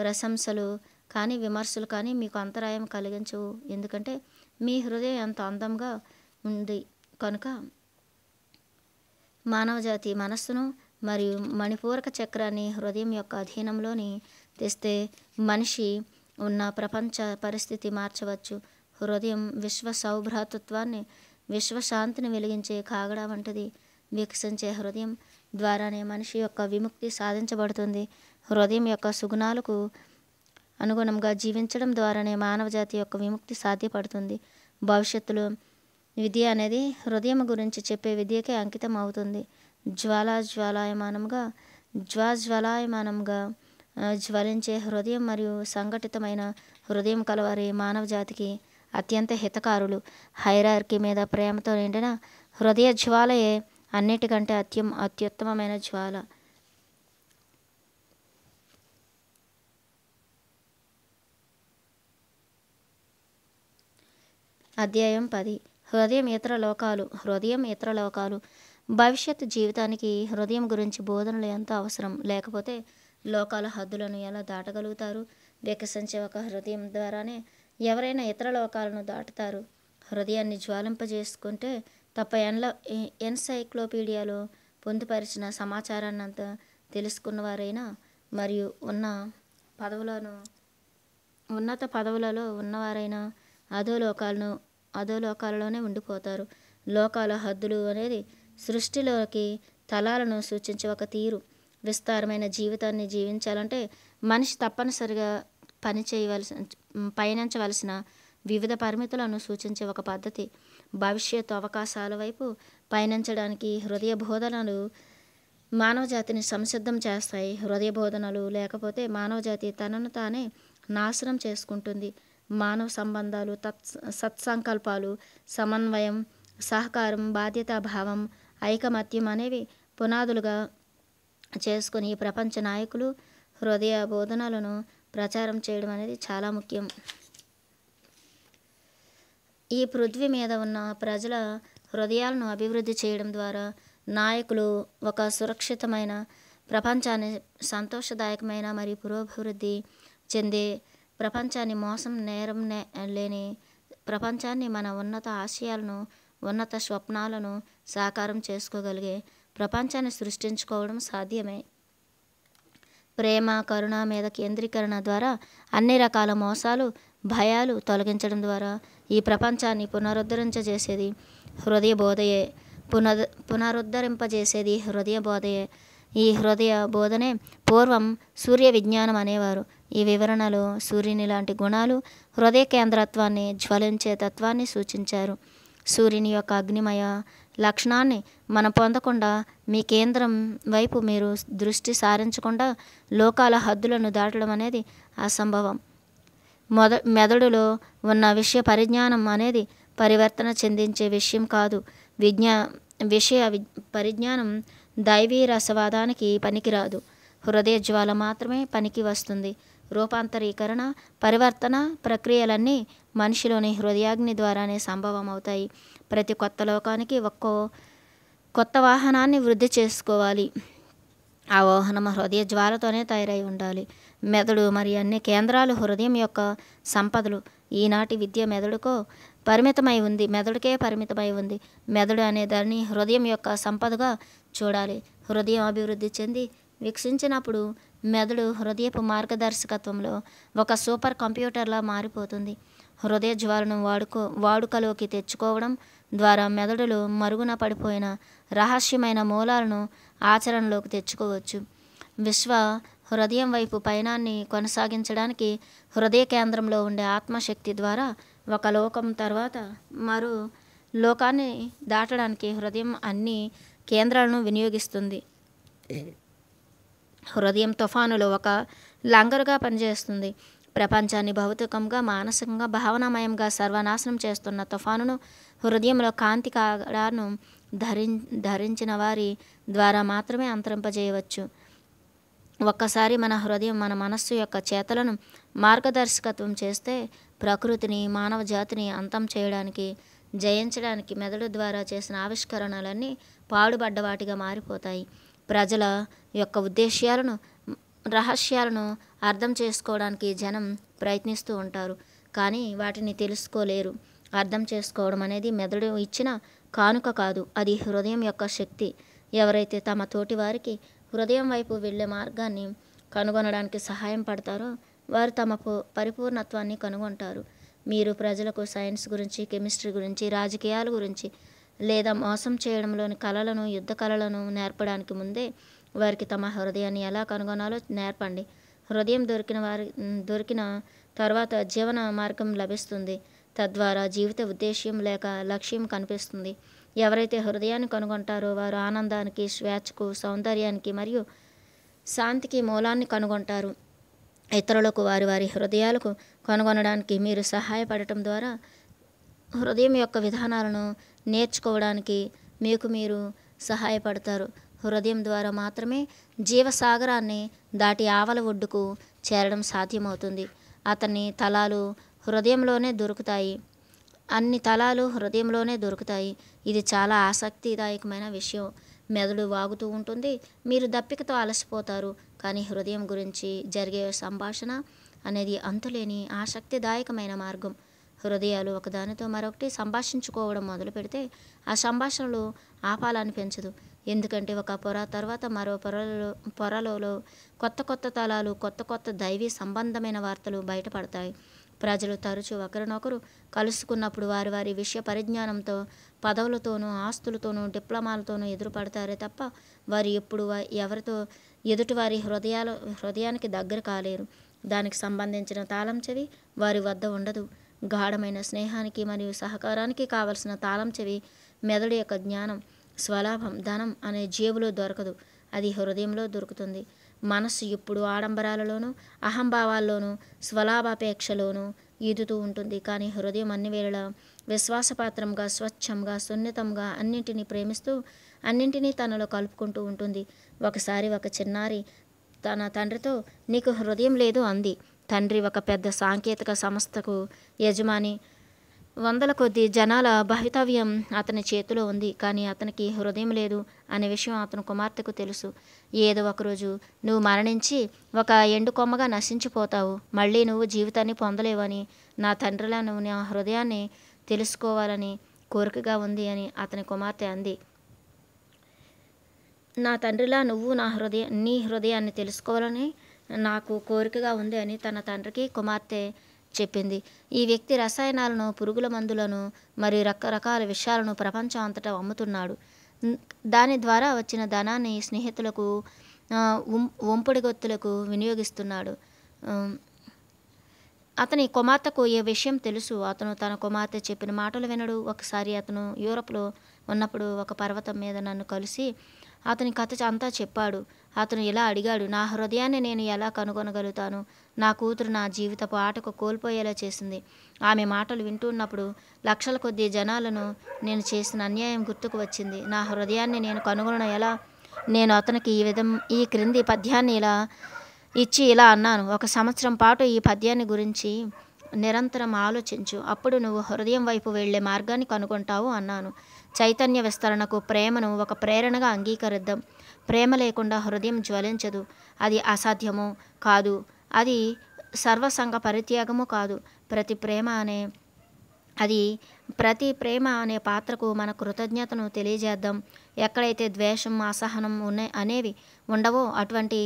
ప్రశంసలు కానీ విమర్శలు కానీ మీకు అంతరాయం కలిగించవు ఎందుకంటే మీ హృదయం ఎంత అందంగా ఉంది కనుక మానవజాతి మనస్సును మరియు మణిపూరక చక్రాన్ని హృదయం యొక్క అధీనంలోని తెస్తే మనిషి ఉన్న ప్రపంచ పరిస్థితి మార్చవచ్చు హృదయం విశ్వ సౌభ్రాతత్వాన్ని విశ్వశాంతిని వెలిగించే కాగడ వంటిది వికసించే హృదయం ద్వారానే మనిషి యొక్క విముక్తి సాధించబడుతుంది హృదయం యొక్క సుగుణాలకు అనుగుణంగా జీవించడం ద్వారానే మానవ జాతి యొక్క విముక్తి సాధ్యపడుతుంది భవిష్యత్తులో విద్య అనేది హృదయం గురించి చెప్పే విద్యకే అంకితం అవుతుంది జ్వాలా జ్వాలాయమానంగా జ్వాజ్వలాయమానంగా జ్వలించే హృదయం మరియు సంఘటితమైన హృదయం కలవారి మానవ జాతికి అత్యంత హితకారులు హైరార్కి మీద ప్రేమతో నిండిన హృదయ జ్వాలయే అన్నిటికంటే అత్యం అత్యుత్తమమైన జ్వాల అధ్యాయం పది హృదయం ఇతర లోకాలు హృదయం ఇతర లోకాలు భవిష్యత్ జీవితానికి హృదయం గురించి బోధనలు ఎంతో అవసరం లేకపోతే లోకాల హద్దులను ఎలా దాటగలుగుతారు వికసించే ఒక హృదయం ద్వారానే ఎవరైనా ఇతర లోకాలను దాటుతారు హృదయాన్ని జ్వాలింపజేసుకుంటే తప్ప ఎన్ల ఎన్సైక్లోపీడియాలో పొందుపరిచిన సమాచారాన్ని అంతా తెలుసుకున్నవారైనా మరియు ఉన్న పదవులను ఉన్నత పదవులలో ఉన్నవారైనా అధోలోకాలను అధోలోకాలలోనే ఉండిపోతారు లోకాల హద్దులు అనేది సృష్టిలోకి తలాలను సూచించే ఒక తీరు విస్తారమైన జీవితాన్ని జీవించాలంటే మనిషి తప్పనిసరిగా పని చేయవలసి పయనించవలసిన వివిధ పరిమితులను సూచించే ఒక పద్ధతి భవిష్యత్తు అవకాశాల వైపు పయనించడానికి హృదయ బోధనలు మానవ జాతిని సంసిద్ధం చేస్తాయి హృదయ బోధనలు లేకపోతే మానవ జాతి తనను తానే నాశనం చేసుకుంటుంది మానవ సంబంధాలు తత్ సత్సంకల్పాలు సమన్వయం సహకారం భావం ఐకమత్యం అనేవి పునాదులుగా చేసుకుని ప్రపంచ నాయకులు హృదయ బోధనలను ప్రచారం చేయడం అనేది చాలా ముఖ్యం ఈ పృథ్వీ మీద ఉన్న ప్రజల హృదయాలను అభివృద్ధి చేయడం ద్వారా నాయకులు ఒక సురక్షితమైన ప్రపంచాన్ని సంతోషదాయకమైన మరియు పురోభివృద్ధి చెందే ప్రపంచాన్ని మోసం నేరం లేని ప్రపంచాన్ని మన ఉన్నత ఆశయాలను ఉన్నత స్వప్నాలను సాకారం చేసుకోగలిగే ప్రపంచాన్ని సృష్టించుకోవడం సాధ్యమే ప్రేమ కరుణ మీద కేంద్రీకరణ ద్వారా అన్ని రకాల మోసాలు భయాలు తొలగించడం ద్వారా ఈ ప్రపంచాన్ని పునరుద్ధరించజేసేది హృదయ బోధయే పునర్ పునరుద్ధరింపజేసేది హృదయ బోధయే ఈ హృదయ బోధనే పూర్వం సూర్య విజ్ఞానం అనేవారు ఈ వివరణలో సూర్యుని లాంటి గుణాలు హృదయ కేంద్రత్వాన్ని జ్వలించే తత్వాన్ని సూచించారు సూర్యుని యొక్క అగ్నిమయ లక్షణాన్ని మనం పొందకుండా మీ కేంద్రం వైపు మీరు దృష్టి సారించకుండా లోకాల హద్దులను దాటడం అనేది అసంభవం మొద మెదడులో ఉన్న విషయ పరిజ్ఞానం అనేది పరివర్తన చెందించే విషయం కాదు విజ్ఞా విషయ పరిజ్ఞానం దైవీ రసవాదానికి పనికిరాదు హృదయ జ్వాల మాత్రమే పనికి వస్తుంది రూపాంతరీకరణ పరివర్తన ప్రక్రియలన్నీ మనిషిలోని హృదయాగ్ని ద్వారానే సంభవం అవుతాయి ప్రతి కొత్త లోకానికి ఒక్కో కొత్త వాహనాన్ని వృద్ధి చేసుకోవాలి ఆ వాహనం హృదయ జ్వాలతోనే తయారై ఉండాలి మెదడు మరి అన్ని కేంద్రాలు హృదయం యొక్క సంపదలు ఈనాటి విద్య మెదడుకో పరిమితమై ఉంది మెదడుకే పరిమితమై ఉంది మెదడు అనే దాన్ని హృదయం యొక్క సంపదగా చూడాలి హృదయం అభివృద్ధి చెంది వికసించినప్పుడు మెదడు హృదయపు మార్గదర్శకత్వంలో ఒక సూపర్ కంప్యూటర్లా మారిపోతుంది హృదయ జ్వాలను వాడుకో వాడుకలోకి తెచ్చుకోవడం ద్వారా మెదడులు మరుగున పడిపోయిన రహస్యమైన మూలాలను ఆచరణలోకి తెచ్చుకోవచ్చు విశ్వ హృదయం వైపు పయనాన్ని కొనసాగించడానికి హృదయ కేంద్రంలో ఉండే ఆత్మశక్తి ద్వారా ఒక లోకం తర్వాత మరో లోకాన్ని దాటడానికి హృదయం అన్ని కేంద్రాలను వినియోగిస్తుంది హృదయం తుఫానులో ఒక లంగరుగా పనిచేస్తుంది ప్రపంచాన్ని భౌతికంగా మానసికంగా భావనామయంగా సర్వనాశనం చేస్తున్న తుఫానును హృదయంలో కాంతి కాడాను ధరి ధరించిన వారి ద్వారా మాత్రమే అంతరింపజేయవచ్చు ఒక్కసారి మన హృదయం మన మనస్సు యొక్క చేతలను మార్గదర్శకత్వం చేస్తే ప్రకృతిని మానవ జాతిని అంతం చేయడానికి జయించడానికి మెదడు ద్వారా చేసిన ఆవిష్కరణలన్నీ పాడుబడ్డ వాటిగా మారిపోతాయి ప్రజల యొక్క ఉద్దేశ్యాలను రహస్యాలను అర్థం చేసుకోవడానికి జనం ప్రయత్నిస్తూ ఉంటారు కానీ వాటిని తెలుసుకోలేరు అర్థం చేసుకోవడం అనేది మెదడు ఇచ్చిన కానుక కాదు అది హృదయం యొక్క శక్తి ఎవరైతే తమ తోటి వారికి హృదయం వైపు వెళ్ళే మార్గాన్ని కనుగొనడానికి సహాయం పడతారో వారు తమ పరిపూర్ణత్వాన్ని కనుగొంటారు మీరు ప్రజలకు సైన్స్ గురించి కెమిస్ట్రీ గురించి రాజకీయాల గురించి లేదా మోసం చేయడంలోని కళలను యుద్ధ కళలను నేర్పడానికి ముందే వారికి తమ హృదయాన్ని ఎలా కనుగొనాలో నేర్పండి హృదయం దొరికిన వారి దొరికిన తర్వాత జీవన మార్గం లభిస్తుంది తద్వారా జీవిత ఉద్దేశ్యం లేక లక్ష్యం కనిపిస్తుంది ఎవరైతే హృదయాన్ని కనుగొంటారో వారు ఆనందానికి స్వేచ్ఛకు సౌందర్యానికి మరియు శాంతికి మూలాన్ని కనుగొంటారు ఇతరులకు వారి వారి హృదయాలకు కనుగొనడానికి మీరు సహాయపడటం ద్వారా హృదయం యొక్క విధానాలను నేర్చుకోవడానికి మీకు మీరు సహాయపడతారు హృదయం ద్వారా మాత్రమే జీవసాగరాన్ని దాటి ఆవల ఒడ్డుకు చేరడం సాధ్యమవుతుంది అతని తలాలు హృదయంలోనే దొరుకుతాయి అన్ని తలాలు హృదయంలోనే దొరుకుతాయి ఇది చాలా ఆసక్తిదాయకమైన విషయం మెదడు వాగుతూ ఉంటుంది మీరు దప్పికతో అలసిపోతారు కానీ హృదయం గురించి జరిగే సంభాషణ అనేది అంతులేని ఆసక్తిదాయకమైన మార్గం హృదయాలు ఒకదానితో మరొకటి సంభాషించుకోవడం మొదలు పెడితే ఆ సంభాషణలు పెంచదు ఎందుకంటే ఒక పొర తర్వాత మరో పొరలో పొరలలో కొత్త కొత్త తలాలు కొత్త కొత్త దైవీ సంబంధమైన వార్తలు బయటపడతాయి ప్రజలు తరచూ ఒకరినొకరు కలుసుకున్నప్పుడు వారి వారి విషయ పరిజ్ఞానంతో పదవులతోనూ ఆస్తులతోనూ డిప్లొమాలతోనూ ఎదురుపడతారే తప్ప వారు ఎప్పుడు ఎవరితో ఎదుటివారి హృదయాల హృదయానికి దగ్గర కాలేరు దానికి సంబంధించిన తాళం చెవి వారి వద్ద ఉండదు గాఢమైన స్నేహానికి మరియు సహకారానికి కావలసిన తాళం చెవి మెదడు యొక్క జ్ఞానం స్వలాభం ధనం అనే జేబులో దొరకదు అది హృదయంలో దొరుకుతుంది మనస్సు ఎప్పుడు ఆడంబరాలలోనూ అహంభావాల్లోనూ స్వలాభాపేక్షలోనూ ఈదుతూ ఉంటుంది కానీ హృదయం అన్ని వేళ విశ్వాసపాత్రంగా స్వచ్ఛంగా సున్నితంగా అన్నింటినీ ప్రేమిస్తూ అన్నింటినీ తనలో కలుపుకుంటూ ఉంటుంది ఒకసారి ఒక చిన్నారి తన తండ్రితో నీకు హృదయం లేదు అంది తండ్రి ఒక పెద్ద సాంకేతిక సంస్థకు యజమాని వందల కొద్ది జనాల భవితవ్యం అతని చేతిలో ఉంది కానీ అతనికి హృదయం లేదు అనే విషయం అతని కుమార్తెకు తెలుసు ఏదో ఒకరోజు నువ్వు మరణించి ఒక ఎండు కొమ్మగా నశించిపోతావు మళ్ళీ నువ్వు జీవితాన్ని పొందలేవని నా తండ్రిలా నువ్వు నా హృదయాన్ని తెలుసుకోవాలని కోరికగా ఉంది అని అతని కుమార్తె అంది నా తండ్రిలా నువ్వు నా హృదయ నీ హృదయాన్ని తెలుసుకోవాలని నాకు కోరికగా ఉంది అని తన తండ్రికి కుమార్తె చెప్పింది ఈ వ్యక్తి రసాయనాలను పురుగుల మందులను మరియు రకరకాల విషయాలను ప్రపంచం అంతటా అమ్ముతున్నాడు దాని ద్వారా వచ్చిన ధనాన్ని స్నేహితులకు ఒంపుడుగొత్తులకు వినియోగిస్తున్నాడు అతని కుమార్తెకు ఏ విషయం తెలుసు అతను తన కుమార్తె చెప్పిన మాటలు వినడు ఒకసారి అతను యూరప్లో ఉన్నప్పుడు ఒక పర్వతం మీద నన్ను కలిసి అతని కథ అంతా చెప్పాడు అతను ఇలా అడిగాడు నా హృదయాన్ని నేను ఎలా కనుగొనగలుగుతాను నా కూతురు నా జీవితపు ఆటకు కోల్పోయేలా చేసింది ఆమె మాటలు వింటున్నప్పుడు లక్షల కొద్ది జనాలను నేను చేసిన అన్యాయం గుర్తుకు వచ్చింది నా హృదయాన్ని నేను కనుగొనడం ఎలా నేను అతనికి ఈ విధం ఈ క్రింది పద్యాన్ని ఇలా ఇచ్చి ఇలా అన్నాను ఒక సంవత్సరం పాటు ఈ పద్యాన్ని గురించి నిరంతరం ఆలోచించు అప్పుడు నువ్వు హృదయం వైపు వెళ్లే మార్గాన్ని కనుగొంటావు అన్నాను చైతన్య విస్తరణకు ప్రేమను ఒక ప్రేరణగా అంగీకరిద్దాం ప్రేమ లేకుండా హృదయం జ్వలించదు అది అసాధ్యమో కాదు అది సర్వసంగ పరిత్యాగము కాదు ప్రతి ప్రేమ అనే అది ప్రతి ప్రేమ అనే పాత్రకు మన కృతజ్ఞతను తెలియజేద్దాం ఎక్కడైతే ద్వేషం అసహనం ఉన్నాయి అనేవి ఉండవో అటువంటి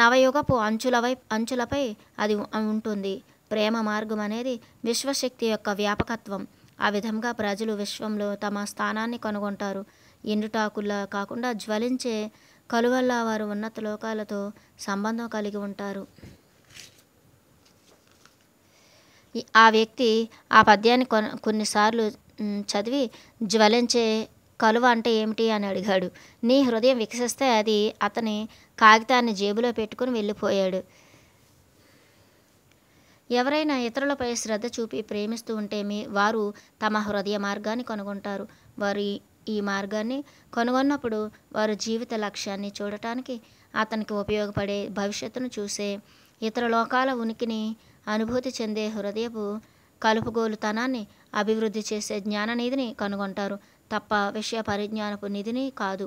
నవయుగపు అంచులవై అంచులపై అది ఉంటుంది ప్రేమ మార్గం అనేది విశ్వశక్తి యొక్క వ్యాపకత్వం ఆ విధంగా ప్రజలు విశ్వంలో తమ స్థానాన్ని కనుగొంటారు ఎండుటాకుల్లా కాకుండా జ్వలించే కలువల్లా వారు ఉన్నత లోకాలతో సంబంధం కలిగి ఉంటారు ఆ వ్యక్తి ఆ పద్యాన్ని కొన్నిసార్లు చదివి జ్వలించే కలువ అంటే ఏమిటి అని అడిగాడు నీ హృదయం వికసిస్తే అది అతని కాగితాన్ని జేబులో పెట్టుకుని వెళ్ళిపోయాడు ఎవరైనా ఇతరులపై శ్రద్ధ చూపి ప్రేమిస్తూ ఉంటే మీ వారు తమ హృదయ మార్గాన్ని కనుగొంటారు వారు ఈ మార్గాన్ని కనుగొన్నప్పుడు వారు జీవిత లక్ష్యాన్ని చూడటానికి అతనికి ఉపయోగపడే భవిష్యత్తును చూసే ఇతర లోకాల ఉనికిని అనుభూతి చెందే హృదయపు కలుపుగోలుతనాన్ని అభివృద్ధి చేసే జ్ఞాననిధిని కనుగొంటారు తప్ప విషయ పరిజ్ఞానపు నిధిని కాదు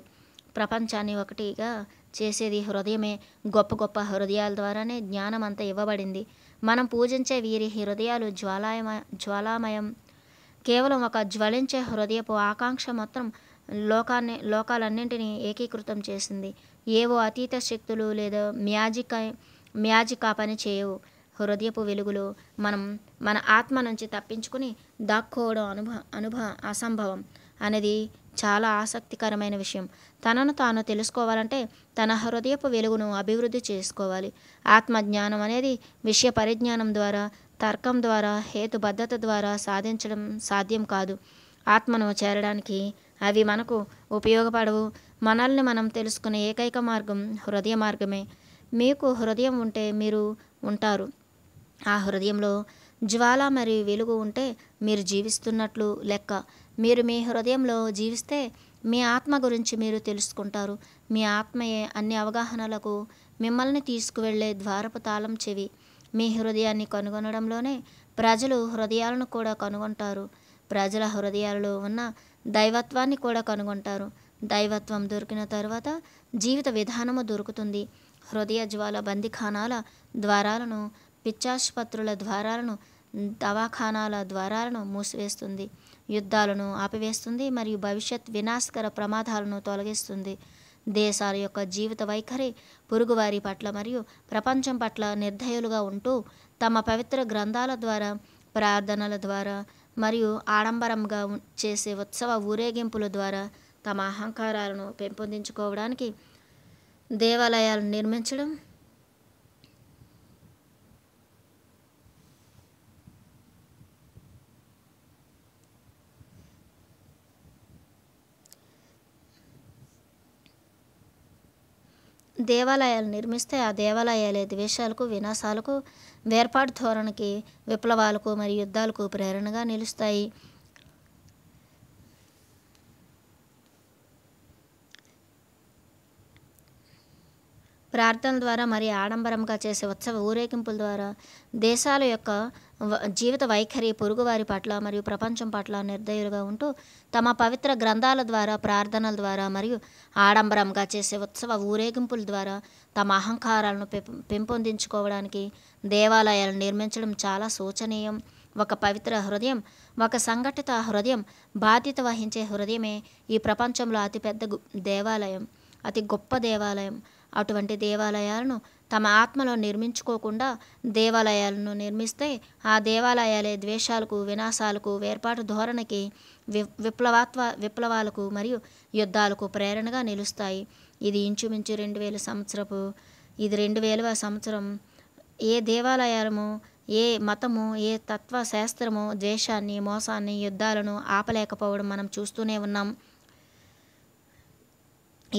ప్రపంచాన్ని ఒకటిగా చేసేది హృదయమే గొప్ప గొప్ప హృదయాల ద్వారానే జ్ఞానం అంతా ఇవ్వబడింది మనం పూజించే వీరి హృదయాలు జ్వాలాయమ జ్వాలామయం కేవలం ఒక జ్వలించే హృదయపు ఆకాంక్ష మొత్తం లోకాన్ని లోకాలన్నింటినీ ఏకీకృతం చేసింది ఏవో అతీత శక్తులు లేదా మ్యాజిక్ మ్యాజిక్ ఆ పని చేయవు హృదయపు వెలుగులో మనం మన ఆత్మ నుంచి తప్పించుకుని దాక్కోవడం అనుభవ అనుభవ అసంభవం అనేది చాలా ఆసక్తికరమైన విషయం తనను తాను తెలుసుకోవాలంటే తన హృదయపు వెలుగును అభివృద్ధి చేసుకోవాలి ఆత్మజ్ఞానం అనేది విషయ పరిజ్ఞానం ద్వారా తర్కం ద్వారా హేతుబద్ధత ద్వారా సాధించడం సాధ్యం కాదు ఆత్మను చేరడానికి అవి మనకు ఉపయోగపడవు మనల్ని మనం తెలుసుకునే ఏకైక మార్గం హృదయ మార్గమే మీకు హృదయం ఉంటే మీరు ఉంటారు ఆ హృదయంలో జ్వాల మరియు వెలుగు ఉంటే మీరు జీవిస్తున్నట్లు లెక్క మీరు మీ హృదయంలో జీవిస్తే మీ ఆత్మ గురించి మీరు తెలుసుకుంటారు మీ ఆత్మయే అన్ని అవగాహనలకు మిమ్మల్ని తీసుకువెళ్లే ద్వారపు తాళం చెవి మీ హృదయాన్ని కనుగొనడంలోనే ప్రజలు హృదయాలను కూడా కనుగొంటారు ప్రజల హృదయాలలో ఉన్న దైవత్వాన్ని కూడా కనుగొంటారు దైవత్వం దొరికిన తర్వాత జీవిత విధానము దొరుకుతుంది హృదయ జ్వాల బందిఖానాల ద్వారాలను పిచ్చాసుపత్రుల ద్వారాలను దవాఖానాల ద్వారాలను మూసివేస్తుంది యుద్ధాలను ఆపివేస్తుంది మరియు భవిష్యత్ వినాశకర ప్రమాదాలను తొలగిస్తుంది దేశాల యొక్క జీవిత వైఖరి పొరుగువారి పట్ల మరియు ప్రపంచం పట్ల నిర్ధయులుగా ఉంటూ తమ పవిత్ర గ్రంథాల ద్వారా ప్రార్థనల ద్వారా మరియు ఆడంబరంగా చేసే ఉత్సవ ఊరేగింపుల ద్వారా తమ అహంకారాలను పెంపొందించుకోవడానికి దేవాలయాలను నిర్మించడం దేవాలయాలు నిర్మిస్తే ఆ దేవాలయాలే ద్వేషాలకు వినాశాలకు వేర్పాటు ధోరణికి విప్లవాలకు మరియు యుద్ధాలకు ప్రేరణగా నిలుస్తాయి ప్రార్థన ద్వారా మరి ఆడంబరంగా చేసే ఉత్సవ ఊరేగింపుల ద్వారా దేశాల యొక్క జీవిత వైఖరి పొరుగువారి పట్ల మరియు ప్రపంచం పట్ల నిర్దయులుగా ఉంటూ తమ పవిత్ర గ్రంథాల ద్వారా ప్రార్థనల ద్వారా మరియు ఆడంబరంగా చేసే ఉత్సవ ఊరేగింపుల ద్వారా తమ అహంకారాలను పెంపొందించుకోవడానికి దేవాలయాలను నిర్మించడం చాలా శోచనీయం ఒక పవిత్ర హృదయం ఒక సంఘటిత హృదయం బాధ్యత వహించే హృదయమే ఈ ప్రపంచంలో అతిపెద్ద దేవాలయం అతి గొప్ప దేవాలయం అటువంటి దేవాలయాలను తమ ఆత్మలో నిర్మించుకోకుండా దేవాలయాలను నిర్మిస్తే ఆ దేవాలయాలే ద్వేషాలకు వినాశాలకు వేర్పాటు ధోరణికి వి విప్లవాత్వ విప్లవాలకు మరియు యుద్ధాలకు ప్రేరణగా నిలుస్తాయి ఇది ఇంచుమించు రెండు వేల సంవత్సరపు ఇది రెండు వేల సంవత్సరం ఏ దేవాలయాలము ఏ మతము ఏ తత్వశాస్త్రము ద్వేషాన్ని మోసాన్ని యుద్ధాలను ఆపలేకపోవడం మనం చూస్తూనే ఉన్నాం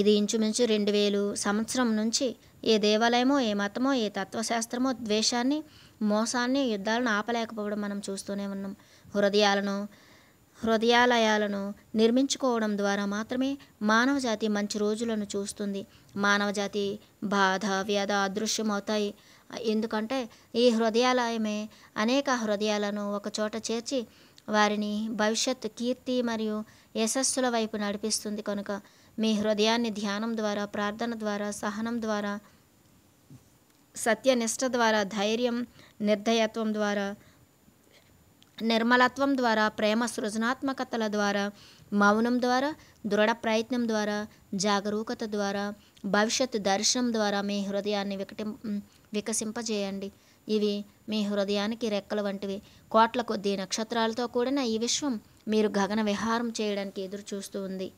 ఇది ఇంచుమించు రెండు వేలు సంవత్సరం నుంచి ఏ దేవాలయమో ఏ మతమో ఏ తత్వశాస్త్రమో ద్వేషాన్ని మోసాన్ని యుద్ధాలను ఆపలేకపోవడం మనం చూస్తూనే ఉన్నాం హృదయాలను హృదయాలయాలను నిర్మించుకోవడం ద్వారా మాత్రమే మానవజాతి మంచి రోజులను చూస్తుంది మానవజాతి బాధ వ్యధ అదృశ్యమవుతాయి ఎందుకంటే ఈ హృదయాలయమే అనేక హృదయాలను ఒకచోట చేర్చి వారిని భవిష్యత్ కీర్తి మరియు యశస్సుల వైపు నడిపిస్తుంది కనుక మీ హృదయాన్ని ధ్యానం ద్వారా ప్రార్థన ద్వారా సహనం ద్వారా సత్యనిష్ట ద్వారా ధైర్యం నిర్దయత్వం ద్వారా నిర్మలత్వం ద్వారా ప్రేమ సృజనాత్మకతల ద్వారా మౌనం ద్వారా దృఢ ప్రయత్నం ద్వారా జాగరూకత ద్వారా భవిష్యత్ దర్శనం ద్వారా మీ హృదయాన్ని వికటి వికసింపజేయండి ఇవి మీ హృదయానికి రెక్కల వంటివి కోట్ల కొద్దీ నక్షత్రాలతో కూడిన ఈ విశ్వం మీరు గగన విహారం చేయడానికి ఎదురు చూస్తూ ఉంది